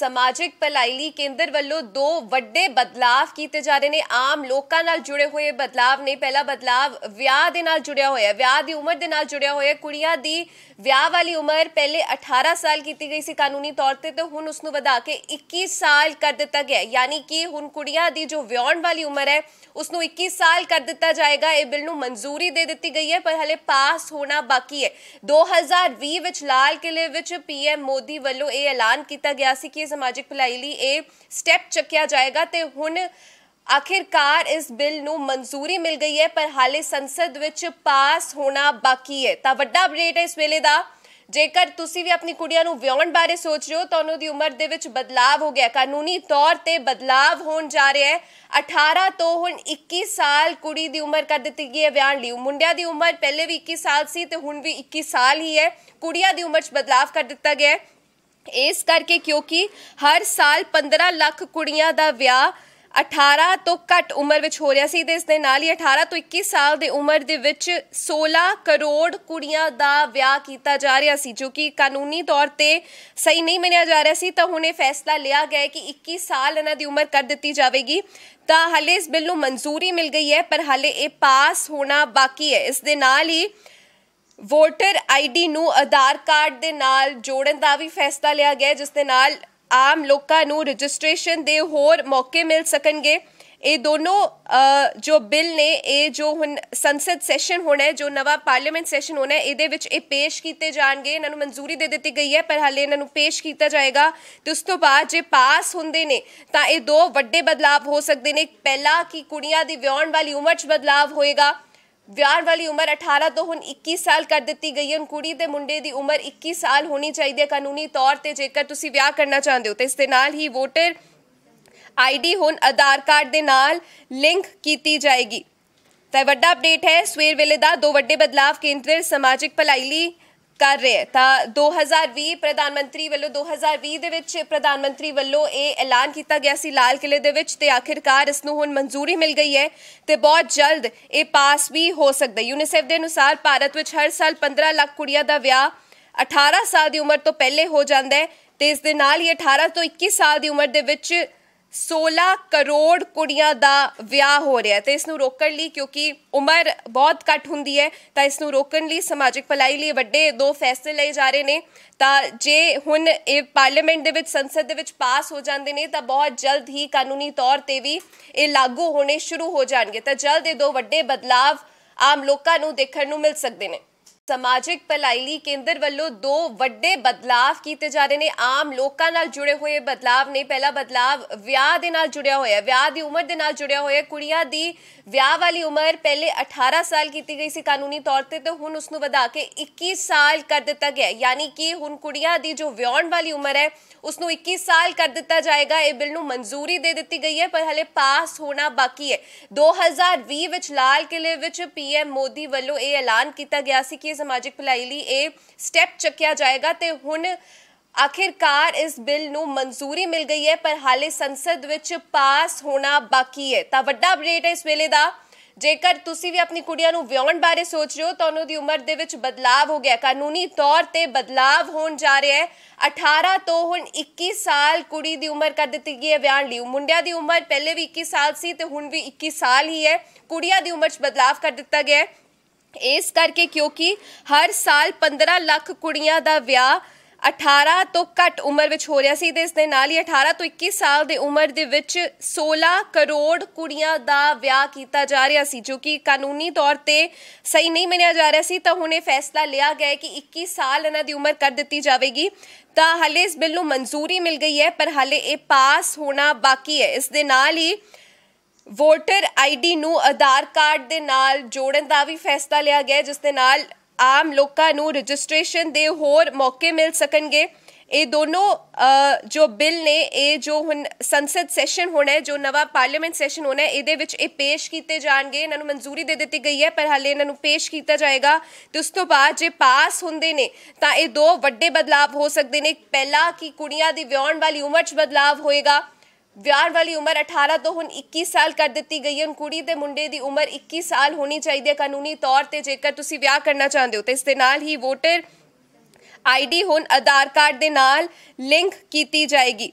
ਸਮਾਜਿਕ ਭਲਾਈ ਲਈ ਕੇਂਦਰ ਵੱਲੋਂ ਦੋ ਵੱਡੇ ਬਦਲਾਅ ਕੀਤੇ ਜਾ ਰਹੇ ਨੇ ਆਮ ਲੋਕਾਂ ਨਾਲ ਜੁੜੇ ਹੋਏ ਬਦਲਾਅ ਨੇ ਪਹਿਲਾ ਬਦਲਾਅ ਵਿਆਹ ਦੇ ਨਾਲ ਜੁੜਿਆ ਹੋਇਆ ਵਿਆਹ ਦੀ ਉਮਰ ਦੇ ਨਾਲ ਜੁੜਿਆ ਹੋਇਆ ਕੁੜੀਆਂ ਦੀ ਵਿਆਹ ਵਾਲੀ ਉਮਰ ਪਹਿਲੇ 18 ਸਾਲ ਕੀਤੀ ਗਈ ਸੀ ਕਾਨੂੰਨੀ ਤੌਰ ਤੇ ਤੇ ਹੁਣ ਉਸ ਨੂੰ ਵਧਾ ਕੇ 21 ਸਾਲ ਕਰ ਦਿੱਤਾ ਗਿਆ ਯਾਨੀ ਕਿ ਹੁਣ ਕੁੜੀਆਂ ਦੀ ਜੋ ਵਿਆਹਣ ਵਾਲੀ ਉਮਰ ਹੈ ਉਸ ਨੂੰ 21 ਸਾਲ ਕਰ ਦਿੱਤਾ ਜਾਏਗਾ ਇਹ ਬਿੱਲ ਨੂੰ ਮਨਜ਼ੂਰੀ ਦੇ ਦਿੱਤੀ ਗਈ ਹੈ ਪਰ ਹਲੇ ਪਾਸ ਹੋਣਾ ਬਾਕੀ ਹੈ 2020 ਵਿੱਚ ਲਾਲ ਕਿਲੇ ਵਿੱਚ ਪੀਐਮ ਮੋਦੀ ਵੱਲੋਂ ਇਹ ਐਲਾਨ ਕੀਤਾ ਗਿਆ ਸੀ ਕਿ ਸਮਾਜਿਕ ਭਲਾਈ ਲਈ ਇਹ ਸਟੈਪ ਚੱਕਿਆ ਜਾਏਗਾ ਤੇ ਹੁਣ ਆਖਿਰਕਾਰ ਇਸ ਬਿੱਲ ਨੂੰ ਮਨਜ਼ੂਰੀ ਮਿਲ ਗਈ ਹੈ ਪਰ ਹਾਲੇ ਸੰਸਦ ਵਿੱਚ ਪਾਸ ਹੋਣਾ ਬਾਕੀ ਹੈ ਤਾਂ ਵੱਡਾ ਅਪਡੇਟ ਹੈ ਇਸ ਵੇਲੇ ਦਾ ਜੇਕਰ ਤੁਸੀਂ ਵੀ ਆਪਣੀ ਕੁੜੀਆਂ ਨੂੰ ਵਿਆਹਣ ਬਾਰੇ ਸੋਚ ਰਹੇ ਹੋ ਤਾਂ ਉਹਨਾਂ ਦੀ ਉਮਰ ਦੇ ਵਿੱਚ ਬਦਲਾਅ ਹੋ ਗਿਆ ਕਾਨੂੰਨੀ ਤੌਰ ਤੇ ਬਦਲਾਅ ਹੋਣ ਜਾ ਰਿਹਾ ਹੈ 18 ਤੋਂ ਹੁਣ 21 ਸਾਲ ਕੁੜੀ ਦੀ ਉਮਰ ਕਰ ਦਿੱਤੀ ਗਈ ਹੈ ਵਿਆਹਣ ਲਈ ਮੁੰਡਿਆਂ ਦੀ ਉਮਰ ਪਹਿਲੇ ਵੀ 21 ਸਾਲ ਸੀ ਤੇ ਹੁਣ ਵੀ 21 ਸਾਲ ਹੀ ਹੈ ਕੁੜੀਆਂ ਦੀ ਉਮਰ 'ਚ ਬਦਲਾਅ ਕਰ ਦਿੱਤਾ ਗਿਆ ਹੈ ਇਸ ਕਰਕੇ ਕਿਉਂਕਿ ਹਰ ਸਾਲ 15 ਲੱਖ ਕੁੜੀਆਂ ਦਾ ਵਿਆਹ 18 ਤੋਂ ਘੱਟ ਉਮਰ ਵਿੱਚ ਹੋ ਰਿਹਾ ਸੀ ਤੇ ਇਸ ਦੇ ਨਾਲ ਹੀ 18 ਤੋਂ 21 ਸਾਲ ਦੇ ਉਮਰ ਦੇ ਵਿੱਚ 16 ਕਰੋੜ ਕੁੜੀਆਂ ਦਾ ਵਿਆਹ ਕੀਤਾ ਜਾ ਰਿਹਾ ਸੀ ਜੋ ਕਿ ਕਾਨੂੰਨੀ ਤੌਰ ਤੇ ਸਹੀ ਨਹੀਂ ਮੰਨਿਆ ਜਾ ਰਿਹਾ ਸੀ ਤਾਂ ਹੁਣ ਇਹ ਫੈਸਲਾ ਲਿਆ ਗਿਆ ਕਿ 21 ਸਾਲ ਇਹਨਾਂ ਦੀ ਉਮਰ ਕਰ ਦਿੱਤੀ ਜਾਵੇਗੀ ਤਾਂ ਹਾਲੇ ਇਸ ਬਿੱਲ ਨੂੰ ਮਨਜ਼ੂਰੀ ਮਿਲ ਗਈ ਹੈ ਪਰ ਹਾਲੇ ਇਹ ਪਾਸ ਹੋਣਾ ਬਾਕੀ ਹੈ ਇਸ ਦੇ ਨਾਲ ਹੀ ਵੋਟਰ ਆਈਡੀ ਨੂੰ ਆਧਾਰ ਕਾਰਡ ਦੇ ਨਾਲ ਜੋੜਨ ਦਾ ਵੀ ਫੈਸਲਾ ਲਿਆ ਗਿਆ ਜਿਸ ਦੇ ਨਾਲ ਆਮ ਲੋਕਾਂ ਨੂੰ ਰਜਿਸਟ੍ਰੇਸ਼ਨ ਦੇ ਹੋਰ ਮੌਕੇ ਮਿਲ ਸਕਣਗੇ ਇਹ ਦੋਨੋਂ ਜੋ ਬਿੱਲ ਨੇ ਇਹ ਜੋ ਹੁਣ ਸੰਸਦ ਸੈਸ਼ਨ ਹੋਣਾ ਹੈ ਜੋ ਨਵਾਂ ਪਾਰਲੀਮੈਂਟ ਸੈਸ਼ਨ ਹੋਣਾ ਹੈ ਇਹਦੇ ਵਿੱਚ ਇਹ ਪੇਸ਼ ਕੀਤੇ ਜਾਣਗੇ ਇਹਨਾਂ ਨੂੰ ਮਨਜ਼ੂਰੀ ਦੇ ਦਿੱਤੀ ਗਈ ਹੈ ਪਰ ਹਾਲੇ ਇਹਨਾਂ ਨੂੰ ਪੇਸ਼ ਕੀਤਾ ਜਾਏਗਾ ਤੇ ਉਸ ਤੋਂ ਬਾਅਦ ਜੇ ਪਾਸ ਹੁੰਦੇ ਨੇ ਤਾਂ ਇਹ ਦੋ ਵੱਡੇ ਬਦਲਾਅ ਹੋ ਸਕਦੇ ਨੇ ਪਹਿਲਾ ਕਿ ਕੁੜੀਆਂ ਦੀ ਵਿਆਹਣ ਵਾਲੀ ਉਮਰ 'ਚ ਬਦਲਾਅ ਹੋਏਗਾ ਵਿਆਹ ਵਾਲੀ ਉਮਰ 18 ਤੋਂ ਹੁਣ 21 ਸਾਲ ਕਰ ਦਿੱਤੀ ਗਈ ਹੈ ਕੁੜੀ ਤੇ ਮੁੰਡੇ ਦੀ ਉਮਰ 21 ਸਾਲ ਹੋਣੀ ਚਾਹੀਦੀ ਹੈ ਕਾਨੂੰਨੀ ਤੌਰ ਤੇ ਜੇਕਰ ਤੁਸੀਂ ਵਿਆਹ ਕਰਨਾ ਚਾਹੁੰਦੇ ਹੋ ਤੇ ਇਸ ਦੇ ਨਾਲ ਹੀ ਵੋਟਰ ਆਈਡੀ ਹੁਣ ਆਧਾਰ ਕਾਰਡ ਦੇ ਨਾਲ ਲਿੰਕ ਕੀਤੀ ਜਾਏਗੀ ਤਾਂ ਵੱਡਾ ਅਪਡੇਟ ਹੈ ਸਵੇਰ ਵੇਲੇ ਦਾ ਦੋ ਵੱਡੇ ਬਦਲਾਅ ਕੇਂਦਰ ਸਮਾਜਿਕ ਭਲਾਈ ਲਈ ਕਰ ਰਿਹਾ ਤਾਂ 2020 ਪ੍ਰਧਾਨ ਮੰਤਰੀ ਵੱਲੋਂ 2020 ਦੇ ਵਿੱਚ ਪ੍ਰਧਾਨ ਮੰਤਰੀ ਵੱਲੋਂ ਇਹ ਐਲਾਨ ਕੀਤਾ ਗਿਆ ਸੀ ਲਾਲ ਕਿਲੇ ਦੇ ਵਿੱਚ ਤੇ ਆਖਿਰਕਾਰ ਇਸ ਨੂੰ ਹੁਣ ਮਨਜ਼ੂਰੀ ਮਿਲ ਗਈ ਹੈ ਤੇ ਬਹੁਤ ਜਲਦ ਇਹ ਪਾਸ ਵੀ ਹੋ ਸਕਦਾ ਹੈ ਯੂਨੀਸੈਫ ਦੇ ਅਨੁਸਾਰ ਭਾਰਤ ਵਿੱਚ ਹਰ ਸਾਲ 15 ਲੱਖ ਕੁੜੀਆਂ ਦਾ ਵਿਆਹ 18 ਸਾਲ ਦੀ ਉਮਰ ਤੋਂ ਪਹਿਲੇ ਹੋ ਜਾਂਦਾ ਹੈ ਤੇ ਇਸ ਦੇ ਨਾਲ ਹੀ 18 ਤੋਂ 21 ਸਾਲ ਦੀ ਉਮਰ ਦੇ ਵਿੱਚ 16 ਕਰੋੜ ਕੁੜੀਆਂ ਦਾ ਵਿਆਹ ਹੋ ਰਿਹਾ ਤੇ ਇਸ ਨੂੰ ਰੋਕਣ ਲਈ ਕਿਉਂਕਿ ਉਮਰ ਬਹੁਤ ਘੱਟ ਹੁੰਦੀ ਹੈ ਤਾਂ ਇਸ ਨੂੰ ਰੋਕਣ ਲਈ ਸਮਾਜਿਕ ਭਲਾਈ ਲਈ ਵੱਡੇ ਦੋ ਫੈਸਲੇ ਲਏ ਜਾ ਰਹੇ ਨੇ ਤਾਂ ਜੇ ਹੁਣ ਇਹ ਪਾਰਲੀਮੈਂਟ ਦੇ ਵਿੱਚ ਸੰਸਦ ਦੇ ਵਿੱਚ ਪਾਸ ਹੋ ਜਾਂਦੇ ਨੇ ਤਾਂ ਬਹੁਤ ਜਲਦ ਹੀ ਕਾਨੂੰਨੀ ਤੌਰ ਤੇ ਵੀ ਇਹ ਲਾਗੂ ਹੋਣੇ ਸ਼ੁਰੂ ਹੋ ਜਾਣਗੇ ਤਾਂ ਜਲਦ ਇਹ ਦੋ ਵੱਡੇ ਬਦਲਾਅ ਆਮ ਲੋਕਾਂ ਨੂੰ ਦੇਖਣ ਨੂੰ ਮਿਲ ਸਕਦੇ ਨੇ ਸਮਾਜਿਕ ਭਲਾਈ ਲਈ ਕੇਂਦਰ ਵੱਲੋਂ ਦੋ ਵੱਡੇ ਬਦਲਾਅ ਕੀਤੇ ਜਾ ਰਹੇ ਨੇ ਆਮ ਲੋਕਾਂ ਨਾਲ ਜੁੜੇ ਹੋਏ ਬਦਲਾਅ ਨੇ ਪਹਿਲਾ ਬਦਲਾਅ ਵਿਆਹ ਦੇ ਨਾਲ ਜੁੜਿਆ ਹੋਇਆ ਵਿਆਹ ਦੀ ਉਮਰ ਦੇ ਨਾਲ ਜੁੜਿਆ ਹੋਇਆ ਕੁੜੀਆਂ ਦੀ ਵਿਆਹ ਵਾਲੀ ਉਮਰ ਪਹਿਲੇ 18 ਸਾਲ ਕੀਤੀ ਗਈ ਸੀ ਕਾਨੂੰਨੀ ਤੌਰ ਤੇ ਤੇ ਹੁਣ ਉਸ ਨੂੰ ਵਧਾ ਕੇ 21 ਸਾਲ ਕਰ ਦਿੱਤਾ ਗਿਆ ਯਾਨੀ ਕਿ ਹੁਣ ਕੁੜੀਆਂ ਦੀ ਜੋ ਵਿਆਹਣ ਵਾਲੀ ਉਮਰ ਹੈ ਉਸ ਨੂੰ 21 ਸਾਲ ਕਰ ਦਿੱਤਾ ਜਾਏਗਾ ਇਹ ਬਿੱਲ ਨੂੰ ਮਨਜ਼ੂਰੀ ਦੇ ਦਿੱਤੀ ਗਈ ਹੈ ਪਰ ਹਲੇ ਪਾਸ ਹੋਣਾ ਬਾਕੀ ਹੈ 2020 ਵਿੱਚ ਲਾਲ ਕਿਲੇ ਵਿੱਚ ਪੀਐਮ ਮੋਦੀ ਵੱਲੋਂ ਇਹ ਐਲਾਨ ਕੀਤਾ ਗਿਆ ਸੀ ਕਿ ਸਮਾਜਿਕ ਭਲਾਈ ਲਈ ਇਹ ਸਟੈਪ ਚੱਕਿਆ ਜਾਏਗਾ ਤੇ ਹੁਣ ਆਖਿਰਕਾਰ ਇਸ ਬਿੱਲ ਨੂੰ ਮਨਜ਼ੂਰੀ ਮਿਲ ਗਈ ਹੈ ਪਰ ਹਾਲੇ ਸੰਸਦ ਵਿੱਚ ਪਾਸ ਹੋਣਾ ਬਾਕੀ ਹੈ ਤਾਂ ਵੱਡਾ ਅਪਡੇਟ ਹੈ ਇਸ ਵੇਲੇ ਦਾ ਜੇਕਰ ਤੁਸੀਂ ਵੀ ਆਪਣੀ ਕੁੜੀਆਂ ਨੂੰ ਵਿਆਹਣ ਬਾਰੇ ਸੋਚ ਰਹੇ ਹੋ ਤਾਂ ਉਹਨਾਂ ਦੀ ਉਮਰ ਦੇ ਵਿੱਚ ਬਦਲਾਅ ਹੋ ਗਿਆ ਕਾਨੂੰਨੀ ਤੌਰ ਤੇ ਬਦਲਾਅ ਹੋਣ ਜਾ ਰਿਹਾ ਹੈ 18 ਤੋਂ ਹੁਣ 21 ਸਾਲ ਕੁੜੀ ਦੀ ਉਮਰ ਕਰ ਦਿੱਤੀ ਗਈ ਹੈ ਵਿਆਹਣ ਲਈ ਮੁੰਡਿਆਂ ਦੀ ਉਮਰ ਪਹਿਲੇ ਵੀ 21 ਸਾਲ ਸੀ ਤੇ ਹੁਣ ਵੀ 21 ਸਾਲ ਹੀ ਹੈ ਕੁੜੀਆਂ ਦੀ ਉਮਰ 'ਚ ਬਦਲਾਅ ਕਰ ਦਿੱਤਾ ਗਿਆ ਹੈ ਇਸ ਕਰਕੇ ਕਿਉਂਕਿ ਹਰ ਸਾਲ 15 ਲੱਖ ਕੁੜੀਆਂ ਦਾ ਵਿਆਹ 18 ਤੋਂ ਘੱਟ ਉਮਰ ਵਿੱਚ ਹੋ ਰਿਹਾ ਸੀ ਤੇ ਇਸ ਦੇ ਨਾਲ ਹੀ 18 ਤੋਂ 21 ਸਾਲ ਦੇ ਉਮਰ ਦੇ ਵਿੱਚ 16 ਕਰੋੜ ਕੁੜੀਆਂ ਦਾ ਵਿਆਹ ਕੀਤਾ ਜਾ ਰਿਹਾ ਸੀ ਜੋ ਕਿ ਕਾਨੂੰਨੀ ਤੌਰ ਤੇ ਸਹੀ ਨਹੀਂ ਮੰਨਿਆ ਜਾ ਰਿਹਾ ਸੀ ਤਾਂ ਹੁਣ ਇਹ ਫੈਸਲਾ ਲਿਆ ਗਿਆ ਕਿ 21 ਸਾਲ ਇਹਨਾਂ ਦੀ ਉਮਰ ਕਰ ਦਿੱਤੀ ਜਾਵੇਗੀ ਤਾਂ ਹਲੇ ਇਸ ਬਿੱਲ ਨੂੰ ਮਨਜ਼ੂਰੀ ਮਿਲ ਗਈ ਹੈ ਪਰ ਹਲੇ ਇਹ ਪਾਸ ਹੋਣਾ ਬਾਕੀ ਹੈ ਇਸ ਦੇ ਨਾਲ ਹੀ ਵੋਟਰ ਆਈਡੀ ਨੂੰ ਆਧਾਰ ਕਾਰਡ ਦੇ ਨਾਲ ਜੋੜਨ ਦਾ ਵੀ ਫੈਸਲਾ ਲਿਆ ਗਿਆ ਜਿਸ ਦੇ ਨਾਲ ਆਮ ਲੋਕਾਂ ਨੂੰ ਰਜਿਸਟ੍ਰੇਸ਼ਨ ਦੇ ਹੋਰ ਮੌਕੇ ਮਿਲ ਸਕਣਗੇ ਇਹ ਦੋਨੋਂ ਜੋ ਬਿੱਲ ਨੇ ਇਹ ਜੋ ਹੁਣ ਸੰਸਦ ਸੈਸ਼ਨ ਹੋਣਾ ਹੈ ਜੋ ਨਵਾਂ ਪਾਰਲੀਮੈਂਟ ਸੈਸ਼ਨ ਹੋਣਾ ਹੈ ਇਹਦੇ ਵਿੱਚ ਇਹ ਪੇਸ਼ ਕੀਤੇ ਜਾਣਗੇ ਇਹਨਾਂ ਨੂੰ ਮਨਜ਼ੂਰੀ ਦੇ ਦਿੱਤੀ ਗਈ ਹੈ ਪਰ ਹਾਲੇ ਇਹਨਾਂ ਨੂੰ ਪੇਸ਼ ਕੀਤਾ ਜਾਏਗਾ ਤੇ ਉਸ ਤੋਂ ਬਾਅਦ ਜੇ ਪਾਸ ਹੁੰਦੇ ਨੇ ਤਾਂ ਇਹ ਦੋ ਵੱਡੇ ਬਦਲਾਅ ਹੋ ਸਕਦੇ ਨੇ ਪਹਿਲਾ ਕਿ ਕੁੜੀਆਂ ਦੀ ਵਿਆਹਣ ਵਾਲੀ ਉਮਰ 'ਚ ਬਦਲਾਅ ਹੋਏਗਾ ਵਿਆਹ ਵਾਲੀ ਉਮਰ 18 ਤੋਂ ਹੁਣ 21 ਸਾਲ ਕਰ ਦਿੱਤੀ ਗਈ ਹੈ ਕੁੜੀ ਤੇ ਮੁੰਡੇ ਦੀ ਉਮਰ 21 ਸਾਲ ਹੋਣੀ ਚਾਹੀਦੀ ਹੈ ਕਾਨੂੰਨੀ ਤੌਰ ਤੇ ਜੇਕਰ ਤੁਸੀਂ ਵਿਆਹ ਕਰਨਾ ਚਾਹੁੰਦੇ ਹੋ ਤੇ ਇਸ ਦੇ ਨਾਲ ਹੀ ਵੋਟਰ ਆਈਡੀ ਹੁਣ ਆਧਾਰ ਕਾਰਡ ਦੇ ਨਾਲ ਲਿੰਕ ਕੀਤੀ ਜਾਏਗੀ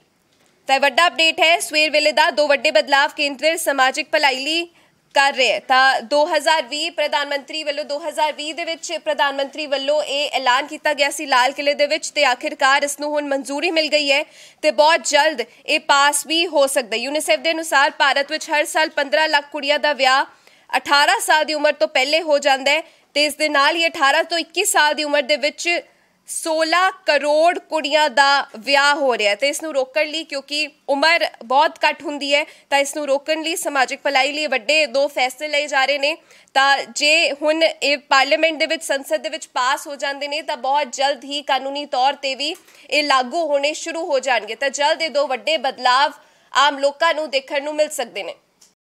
ਤਾਂ ਵੱਡਾ ਅਪਡੇਟ ਹੈ ਸਵੇਰ ਵੇਲੇ ਦਾ ਦੋ ਵੱਡੇ ਬਦਲਾਅ ਕੇਂਦਰ ਸਮਾਜਿਕ ਭਲਾਈ ਲਈ ਕਰ ਰਹੇ ਹੈ ਤਾਂ 2020 ਪ੍ਰਧਾਨ ਮੰਤਰੀ ਵੱਲੋਂ 2020 ਦੇ ਵਿੱਚ ਪ੍ਰਧਾਨ ਮੰਤਰੀ ਵੱਲੋਂ ਇਹ ਐਲਾਨ ਕੀਤਾ ਗਿਆ ਸੀ ਲਾਲ ਕਿਲੇ ਦੇ ਵਿੱਚ ਤੇ ਆਖਿਰਕਾਰ ਇਸ ਨੂੰ ਹੁਣ ਮਨਜ਼ੂਰੀ ਮਿਲ ਗਈ ਹੈ ਤੇ ਬਹੁਤ ਜਲਦ ਇਹ ਪਾਸ ਵੀ ਹੋ ਸਕਦਾ ਹੈ ਯੂਨੀਸੈਫ ਦੇ ਅਨੁਸਾਰ ਭਾਰਤ ਵਿੱਚ ਹਰ ਸਾਲ 15 ਲੱਖ ਕੁੜੀਆਂ ਦਾ ਵਿਆਹ 18 ਸਾਲ ਦੀ ਉਮਰ ਤੋਂ ਪਹਿਲੇ ਹੋ ਜਾਂਦਾ ਹੈ ਤੇ ਇਸ ਦੇ ਨਾਲ ਹੀ 18 ਤੋਂ 21 ਸਾਲ ਦੀ ਉਮਰ ਦੇ ਵਿੱਚ 16 ਕਰੋੜ ਕੁੜੀਆਂ ਦਾ ਵਿਆਹ ਹੋ ਰਿਹਾ ਤੇ ਇਸ ਨੂੰ ਰੋਕਣ ਲਈ ਕਿਉਂਕਿ ਉਮਰ ਬਹੁਤ ਘੱਟ ਹੁੰਦੀ ਹੈ ਤਾਂ ਇਸ ਨੂੰ ਰੋਕਣ ਲਈ ਸਮਾਜਿਕ ਭਲਾਈ ਲਈ ਵੱਡੇ ਦੋ ਫੈਸਲੇ ਲਏ ਜਾ ਰਹੇ ਨੇ ਤਾਂ ਜੇ ਹੁਣ ਇਹ ਪਾਰਲੀਮੈਂਟ ਦੇ ਵਿੱਚ ਸੰਸਦ ਦੇ ਵਿੱਚ ਪਾਸ ਹੋ ਜਾਂਦੇ ਨੇ ਤਾਂ ਬਹੁਤ ਜਲਦ ਹੀ ਕਾਨੂੰਨੀ ਤੌਰ ਤੇ ਵੀ ਇਹ ਲਾਗੂ ਹੋਣੇ ਸ਼ੁਰੂ ਹੋ ਜਾਣਗੇ ਤਾਂ ਜਲਦ ਇਹ ਦੋ ਵੱਡੇ ਬਦਲਾਅ ਆਮ ਲੋਕਾਂ ਨੂੰ ਦੇਖਣ ਨੂੰ ਮਿਲ ਸਕਦੇ ਨੇ